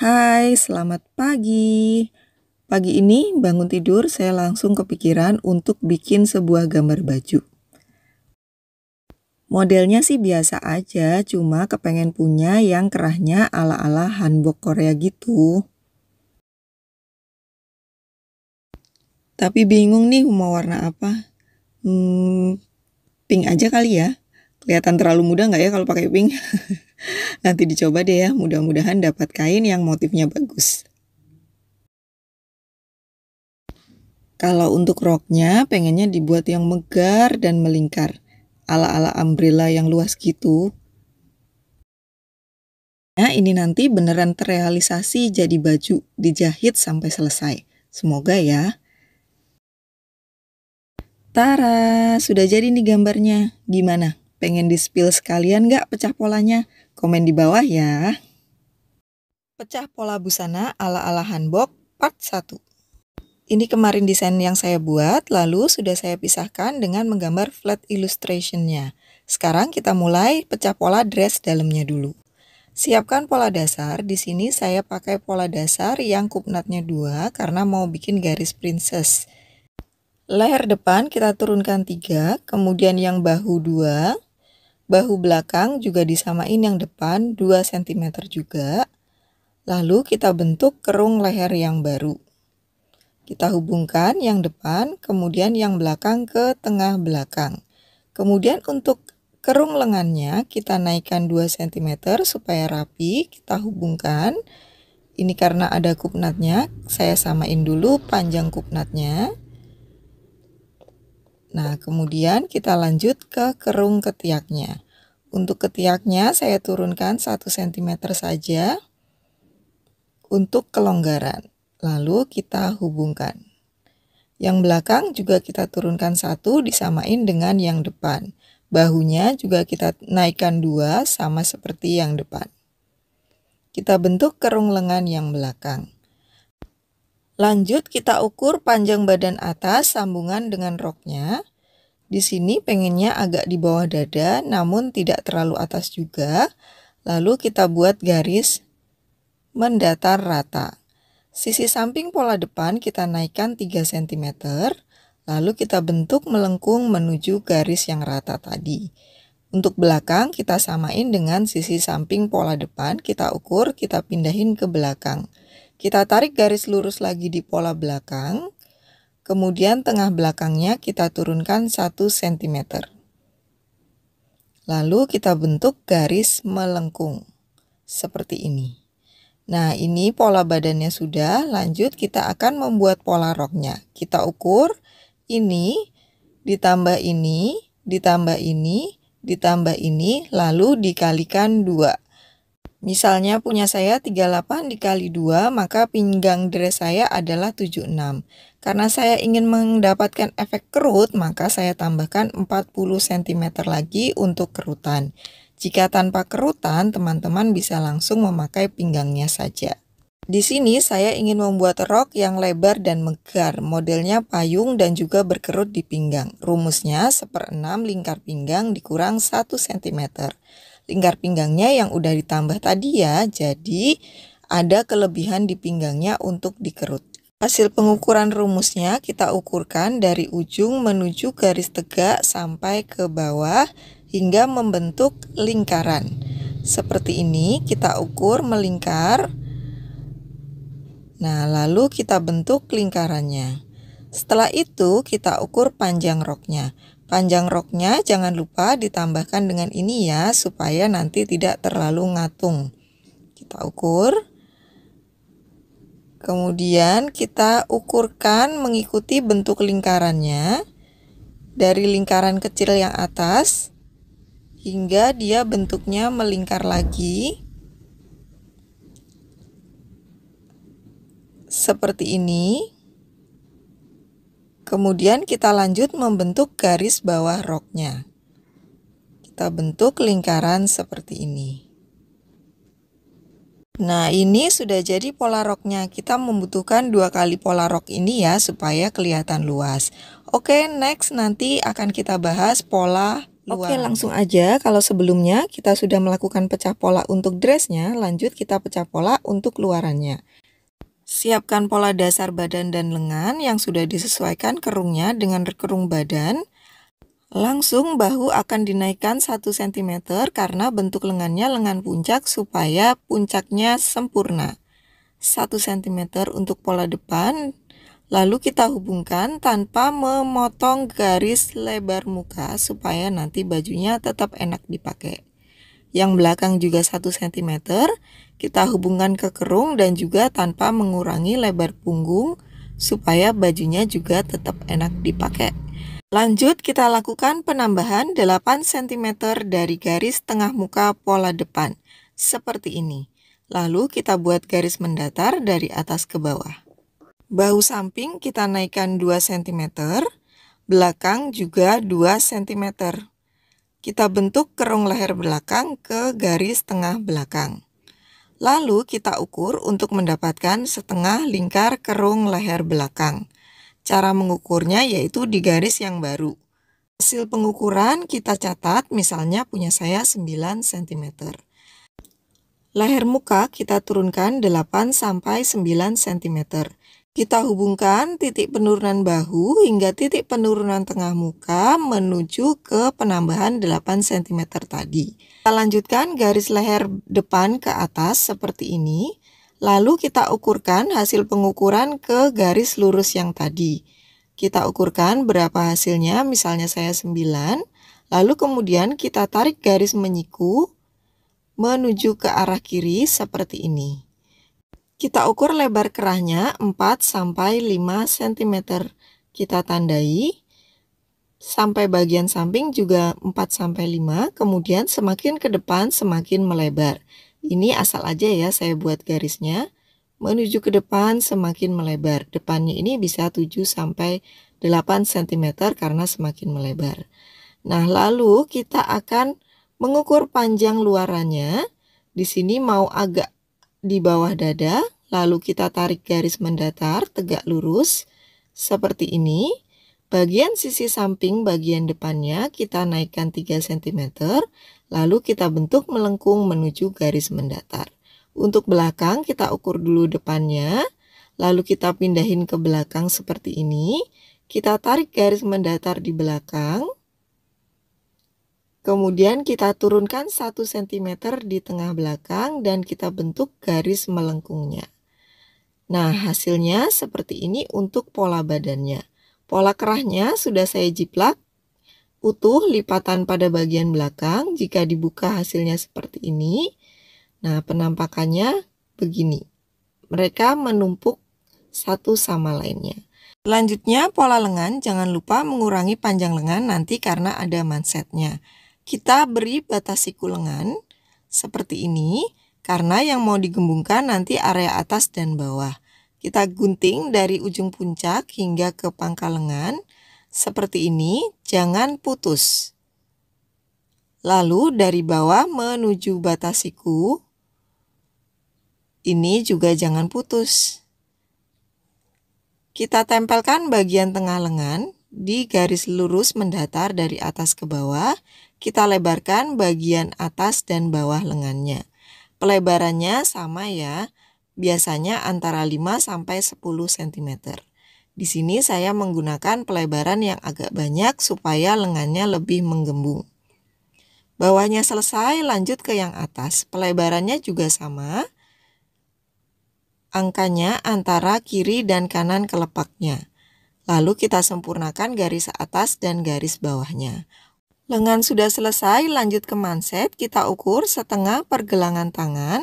Hai, selamat pagi. Pagi ini bangun tidur saya langsung kepikiran untuk bikin sebuah gambar baju. Modelnya sih biasa aja, cuma kepengen punya yang kerahnya ala-ala hanbok Korea gitu. Tapi bingung nih mau warna apa. Hmm, pink aja kali ya. Kelihatan terlalu muda nggak ya kalau pakai pink? Nanti dicoba deh ya, mudah-mudahan dapat kain yang motifnya bagus. Kalau untuk roknya, pengennya dibuat yang megar dan melingkar, ala-ala umbrella yang luas gitu. Nah, ini nanti beneran terrealisasi jadi baju, dijahit sampai selesai. Semoga ya. Tara, sudah jadi nih gambarnya. Gimana? Pengen di-spill sekalian nggak pecah polanya? Komen di bawah ya. Pecah pola busana ala-ala hanbok part 1. Ini kemarin desain yang saya buat, lalu sudah saya pisahkan dengan menggambar flat illustrationnya. Sekarang kita mulai pecah pola dress dalamnya dulu. Siapkan pola dasar, di sini saya pakai pola dasar yang kupnatnya dua karena mau bikin garis princess. Leher depan kita turunkan tiga, kemudian yang bahu dua, Bahu belakang juga disamain yang depan 2 cm juga. Lalu kita bentuk kerung leher yang baru. Kita hubungkan yang depan, kemudian yang belakang ke tengah belakang. Kemudian untuk kerung lengannya kita naikkan 2 cm supaya rapi, kita hubungkan. Ini karena ada kupnatnya, saya samain dulu panjang kupnatnya. Nah, kemudian kita lanjut ke kerung ketiaknya. Untuk ketiaknya saya turunkan 1 cm saja untuk kelonggaran. Lalu kita hubungkan. Yang belakang juga kita turunkan satu disamain dengan yang depan. Bahunya juga kita naikkan dua sama seperti yang depan. Kita bentuk kerung lengan yang belakang. Lanjut kita ukur panjang badan atas sambungan dengan roknya. Di sini pengennya agak di bawah dada namun tidak terlalu atas juga. Lalu kita buat garis mendatar rata. Sisi samping pola depan kita naikkan 3 cm, lalu kita bentuk melengkung menuju garis yang rata tadi. Untuk belakang kita samain dengan sisi samping pola depan, kita ukur, kita pindahin ke belakang. Kita tarik garis lurus lagi di pola belakang, Kemudian tengah belakangnya kita turunkan 1 cm. Lalu kita bentuk garis melengkung seperti ini. Nah, ini pola badannya sudah. Lanjut kita akan membuat pola roknya. Kita ukur ini ditambah ini, ditambah ini, ditambah ini, lalu dikalikan 2. Misalnya punya saya 38 dikali 2, maka pinggang dress saya adalah 76. Karena saya ingin mendapatkan efek kerut, maka saya tambahkan 40 cm lagi untuk kerutan. Jika tanpa kerutan, teman-teman bisa langsung memakai pinggangnya saja. Di sini saya ingin membuat rok yang lebar dan megar, modelnya payung dan juga berkerut di pinggang. Rumusnya seperenam lingkar pinggang dikurang 1 cm lingkar pinggangnya yang udah ditambah tadi ya. Jadi ada kelebihan di pinggangnya untuk dikerut. Hasil pengukuran rumusnya kita ukurkan dari ujung menuju garis tegak sampai ke bawah hingga membentuk lingkaran. Seperti ini kita ukur melingkar. Nah, lalu kita bentuk lingkarannya. Setelah itu kita ukur panjang roknya. Panjang roknya jangan lupa ditambahkan dengan ini ya supaya nanti tidak terlalu ngatung. Kita ukur. Kemudian kita ukurkan mengikuti bentuk lingkarannya dari lingkaran kecil yang atas hingga dia bentuknya melingkar lagi. Seperti ini. Kemudian kita lanjut membentuk garis bawah roknya. Kita bentuk lingkaran seperti ini. Nah, ini sudah jadi pola roknya. Kita membutuhkan dua kali pola rok ini ya supaya kelihatan luas. Oke, next nanti akan kita bahas pola luar. Oke langsung aja kalau sebelumnya kita sudah melakukan pecah pola untuk dressnya lanjut kita pecah pola untuk luarannya Siapkan pola dasar badan dan lengan yang sudah disesuaikan kerungnya dengan kerung badan. Langsung bahu akan dinaikkan 1 cm karena bentuk lengannya lengan puncak supaya puncaknya sempurna. 1 cm untuk pola depan, lalu kita hubungkan tanpa memotong garis lebar muka supaya nanti bajunya tetap enak dipakai yang belakang juga 1 cm, kita hubungkan ke kerung dan juga tanpa mengurangi lebar punggung supaya bajunya juga tetap enak dipakai. Lanjut kita lakukan penambahan 8 cm dari garis tengah muka pola depan seperti ini. Lalu kita buat garis mendatar dari atas ke bawah. Bahu samping kita naikkan 2 cm, belakang juga 2 cm. Kita bentuk kerung leher belakang ke garis tengah belakang. Lalu kita ukur untuk mendapatkan setengah lingkar kerung leher belakang. Cara mengukurnya yaitu di garis yang baru. Hasil pengukuran kita catat misalnya punya saya 9 cm. Leher muka kita turunkan 8 sampai 9 cm kita hubungkan titik penurunan bahu hingga titik penurunan tengah muka menuju ke penambahan 8 cm tadi. Kita lanjutkan garis leher depan ke atas seperti ini. Lalu kita ukurkan hasil pengukuran ke garis lurus yang tadi. Kita ukurkan berapa hasilnya, misalnya saya 9. Lalu kemudian kita tarik garis menyiku menuju ke arah kiri seperti ini. Kita ukur lebar kerahnya 4 sampai 5 cm. Kita tandai sampai bagian samping juga 4 sampai 5, kemudian semakin ke depan semakin melebar. Ini asal aja ya saya buat garisnya. Menuju ke depan semakin melebar. Depannya ini bisa 7 sampai 8 cm karena semakin melebar. Nah, lalu kita akan mengukur panjang luarannya. Di sini mau agak di bawah dada, lalu kita tarik garis mendatar tegak lurus seperti ini. Bagian sisi samping bagian depannya kita naikkan 3 cm, lalu kita bentuk melengkung menuju garis mendatar. Untuk belakang kita ukur dulu depannya, lalu kita pindahin ke belakang seperti ini. Kita tarik garis mendatar di belakang, Kemudian kita turunkan 1 cm di tengah belakang dan kita bentuk garis melengkungnya. Nah, hasilnya seperti ini untuk pola badannya. Pola kerahnya sudah saya jiplak utuh lipatan pada bagian belakang. Jika dibuka hasilnya seperti ini. Nah, penampakannya begini. Mereka menumpuk satu sama lainnya. Selanjutnya, pola lengan jangan lupa mengurangi panjang lengan nanti karena ada mansetnya kita beri batas siku lengan seperti ini karena yang mau digembungkan nanti area atas dan bawah. Kita gunting dari ujung puncak hingga ke pangkal lengan seperti ini, jangan putus. Lalu dari bawah menuju batas siku. Ini juga jangan putus. Kita tempelkan bagian tengah lengan di garis lurus mendatar dari atas ke bawah kita lebarkan bagian atas dan bawah lengannya. Pelebarannya sama ya, biasanya antara 5 sampai 10 cm. Di sini saya menggunakan pelebaran yang agak banyak supaya lengannya lebih menggembung. Bawahnya selesai, lanjut ke yang atas. Pelebarannya juga sama. Angkanya antara kiri dan kanan kelepaknya. Lalu kita sempurnakan garis atas dan garis bawahnya. Lengan sudah selesai, lanjut ke manset. Kita ukur setengah pergelangan tangan.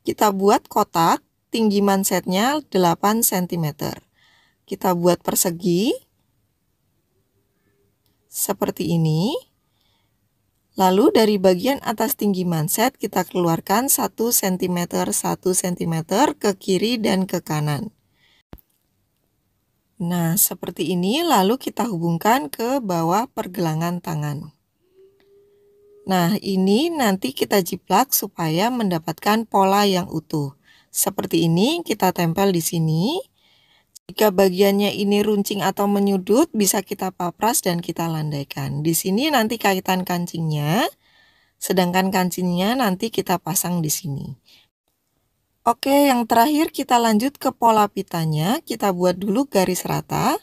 Kita buat kotak, tinggi mansetnya 8 cm. Kita buat persegi. Seperti ini. Lalu dari bagian atas tinggi manset kita keluarkan 1 cm 1 cm ke kiri dan ke kanan. Nah, seperti ini lalu kita hubungkan ke bawah pergelangan tangan. Nah, ini nanti kita jiplak supaya mendapatkan pola yang utuh. Seperti ini kita tempel di sini. Jika bagiannya ini runcing atau menyudut, bisa kita papras dan kita landaikan. Di sini nanti kaitan kancingnya, sedangkan kancingnya nanti kita pasang di sini. Oke, yang terakhir kita lanjut ke pola pitanya. Kita buat dulu garis rata.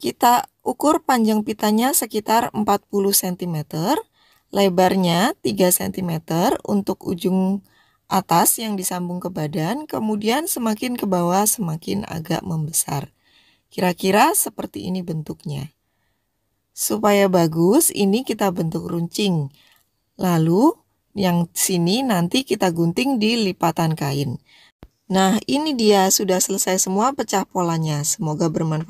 Kita ukur panjang pitanya sekitar 40 cm, lebarnya 3 cm untuk ujung atas yang disambung ke badan, kemudian semakin ke bawah semakin agak membesar. Kira-kira seperti ini bentuknya. Supaya bagus, ini kita bentuk runcing. Lalu yang sini nanti kita gunting di lipatan kain. Nah, ini dia sudah selesai semua pecah polanya. Semoga bermanfaat.